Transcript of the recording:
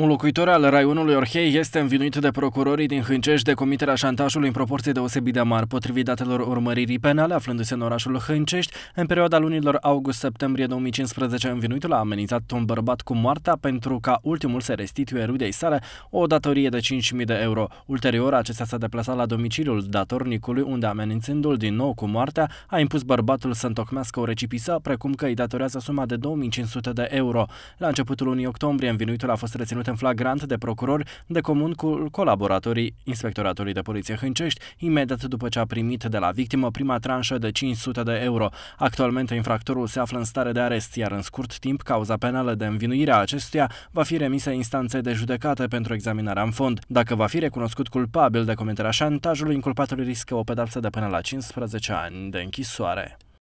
Un locuitor al raionului Orhei este învinuit de procurorii din Hâncești de comiterea șantajului în proporție deosebit de mari, potrivit datelor urmăririi penale, aflându-se în orașul Hâncești, în perioada lunilor august-septembrie 2015, învinuitul a amenințat un bărbat cu moartea pentru ca ultimul să restituie rudei sale o datorie de 5.000 de euro. Ulterior, acesta s-a deplasat la domiciliul datornicului, unde amenințându-l din nou cu moartea, a impus bărbatul să întocmească o recipisă, precum că îi datorează suma de 2.500 de euro. La începutul lunii octombrie, învinuitul a fost reținut luat în flagrant de procuror de comun cu colaboratorii Inspectoratului de Poliție Hâncești, imediat după ce a primit de la victimă prima tranșă de 500 de euro. Actualmente, infractorul se află în stare de arest, iar în scurt timp, cauza penală de învinuire a acestuia va fi remisă instanței de judecată pentru examinarea în fond. Dacă va fi recunoscut culpabil de comiterea șantajului, inculpatul riscă o pedapsă de până la 15 ani de închisoare.